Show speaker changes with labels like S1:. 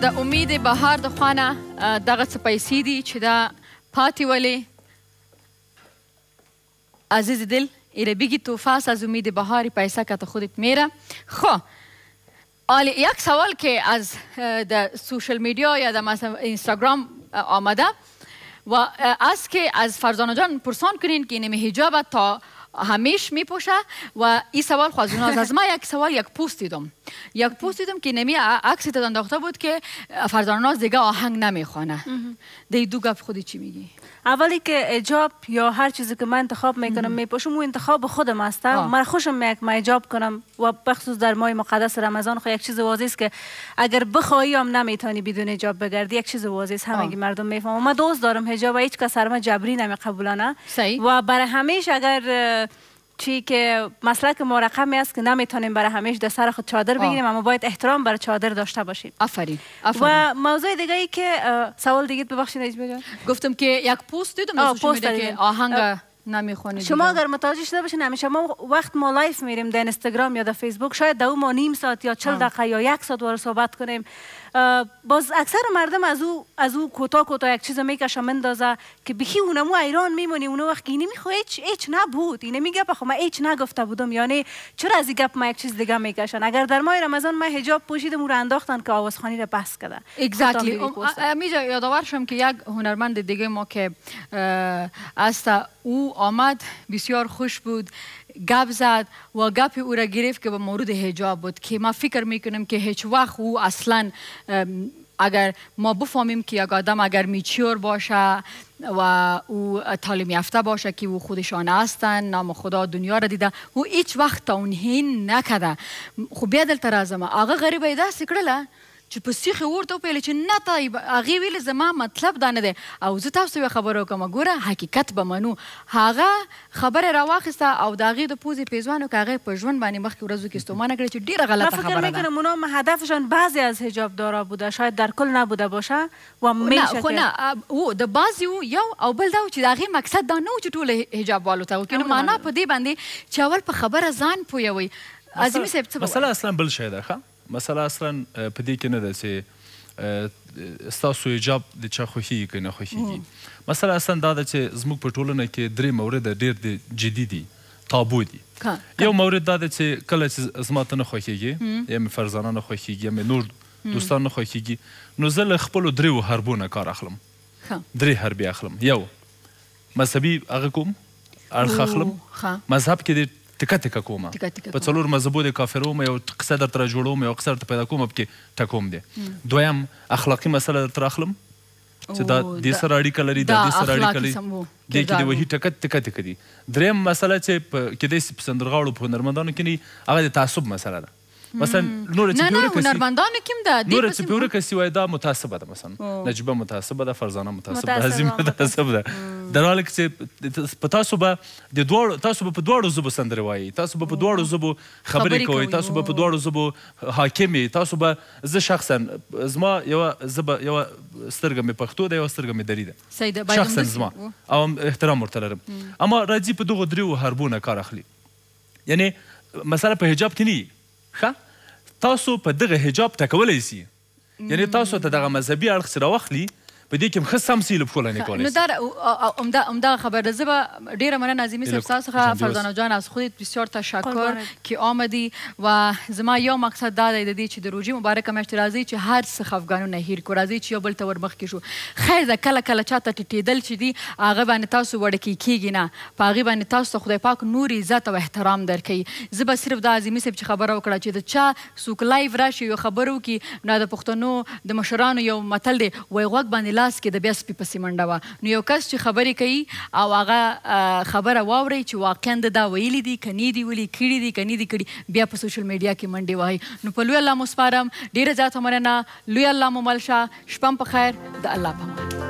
S1: د امید بهار د خوانه دغه څه پیسې دي چې دا پاتې ولې عزیز دل ایره بیگی تو فاس از امید بهاری پیسه کت خودت میره خو آلی یک سوال که از در سوشل میدیا یا در مثلا اینستاگرام آمده و از که از فرزانه جان پرسان کنین که این هجاب تا همیش میپوشه و این سوال خوازون از ما یک سوال یک پوست دیدم یک پوست دیدم که نمی عکس تا انداخته بود که فرزاناز دیگه آهنگ
S2: نمیخونه دی دو گپ خودی چی میگی اولی که اجاب یا هر چیزی که من انتخاب میکنم میپوشم و انتخاب خودم است من خوشم میاد ما اجاب کنم و بخصوص در ماه مقدس رمضان خو خب یک چیز واضحه است که اگر بخواهی هم نمیتونی بدون اجاب بگردی یک چیز واضحه است همگی مردم میفهمم من دوست دارم حجاب هیچ کس سرما جبری نمیقبولانه و برای همیشه اگر چی که مسلک مرقمی است که نمیتونیم برای همیش در سر خود چادر بگیریم اما باید احترام برای چادر داشته باشیم آفرین و موضوع دیگه ای که سوال دیگه ببخشید اجبه گفتم که یک پست دیدم که آهنگ
S1: نمیخونید. شما
S2: اگر متوجه شده باشین همیشه ما وقت ما لایف میریم در اینستاگرام یا در فیسبوک شاید دو ما نیم ساعت یا چل دقیقه یا یک ساعت وارد صحبت کنیم باز اکثر مردم از او از او کوتا کوتا یک چیز میکشه مندازه که بخی او ایران میمونی اونو وقت اینی میخو هیچ هیچ نبود اینی میگه بخو ما نگفته بودم یعنی چرا از گپ ما یک چیز دیگه میکشن اگر در ماه رمضان ما حجاب پوشیدم رو انداختن که آوازخوانی را بس کده. اگزکتلی
S1: میجا یادآور شم که یک هنرمند دیگه ما که از او آمد بسیار خوش بود گپ زد و گپ او را گرفت که به مورد حجاب بود که ما فکر میکنم که هیچ وقت او اصلا اگر ما بفهمیم که یک آدم اگر میچیور باشه و او تعلیم یافته باشه که او خودشان هستن نام خدا دنیا را دیده او هیچ وقت تا اون هین نکده خب بیا دلتر از ما آقا غریبه دست کړله چې په سیخه ورته ویل چې نه تا هغه ویل زما مطلب دا نه دی او زه تاسو یو خبر وکم ګوره حقیقت به منو هغه خبره راواخسته او دا غي د پوزي پیزوانو کاغه په ژوند باندې مخکې ورځو کې استومانه کړی چې
S2: ډیره غلطه خبره ده فکر میکنم اونا هدفشان بعضی از حجاب دارا بوده شاید در کل نبوده باشه و میشه خو نه او د بعضی یو او بل دا چې دا غي مقصد دا نه چې ټول
S1: حجاب والو ته وکړي معنا په دې باندې چې اول په خبره ځان پویوي عظیمي صاحب څه مسله
S3: اصلا بل شی ده ښه مسله اصلا په دې کې نه ده چې ستاسو ایجاب د چا خوښیږي که نه خوښیږي مسله اصلا دا ده چې زموږ په ټولنه کې درې مورد ډېر د جدي دي تابو دي یو مورد دا ده چې کله چې زما ته نه خوښیږي یا مې فرزانه نه خوښیږي یا مې نور دوستان نه خوښیږي نو زه له خپلو دریو حربونه کار اخلم درې حربې اخلم یو مذهبي هغه کوم اړخ اخلم مذهب کې د تکه تکه کومه په څلور مذهبو د کافرو م یو قصه درته جوړوم یو قصه درته پیدا کوم پکې ټکوم دی دویم اخلاقي مسله درته اخلم
S2: چې دا دې سره اړیکه لري دا دې سره اړیکه لري دې کې د وحي
S3: ټکت ټکت کې دي دریم مسله چې کې د سندرغاړو په هنرمندانو کې نه هغه د تعصب مسله ده مثلا نور چې نه نه هنرمندانو
S1: کې هم ده نور چې
S3: په ورکه سی وای دا متاسبه ده مثلا نجيبه متاسبه ده فرزانه متاسبه ده عظیم متاسبه ده در حال کې په تاسو به د دوه تاسو په دوه زبو سندره وایي تاسو په دوه زبو خبرې کوي تاسو په دوه زبو حاکمي تاسو به زه شخصا زما یو زب یو سترګه مې پښتو ده یو سترګه مې دری
S1: ده شخصا زما
S3: او احترام ورته لرم اما راځي په دغه دریو حربونه کار اخلي یعنی مسله په حجاب کې نه ښه تاسو په دغه حجاب ټکولی سي یعنی تاسو ته دغه مذهبي اړخ سره واخلي په دې کې هم ښه سم سیلب ښکلی کولی نو
S1: دا عمده عمده خبر ده زه به ډیره مننه عظیمي صاحب تاسو څخه فرزانه جان از خودت بسیار تشکر که آمدی و زما یو مقصد دا دی د دې چې د روژې مبارکه میاشت راځي چې هر څه خفګانونه هیر کړو راځي چې یو بل ته ورمخکې شو خیر ده کله کله چاته ټیټېدل چې دي هغه باندې تاسو وړکې کیږي نه په هغې باندې تاسو ته خدای پاک نور عزت او احترام درکوي زه به صرف دا عظیمي صاحب چې خبره وکړه چې د چا څوک لایو راشي یو خبرو کې نه د پښتنو د مشرانو یو متل دی وایي غوږ باندې لاس کې د بیا سپي پسې منډه وه نو یو کس چې خبرې کوي او هغه خبره واوري چې واقعا د دا ویلي دي کني دي ولي کړي دي کني دي کړي بیا په سوشل میډیا کې منډه وایي نو په لوی الله مسپارم ډیره زیات مننه لوی الله مو ملشه شپم په خیر د الله په امان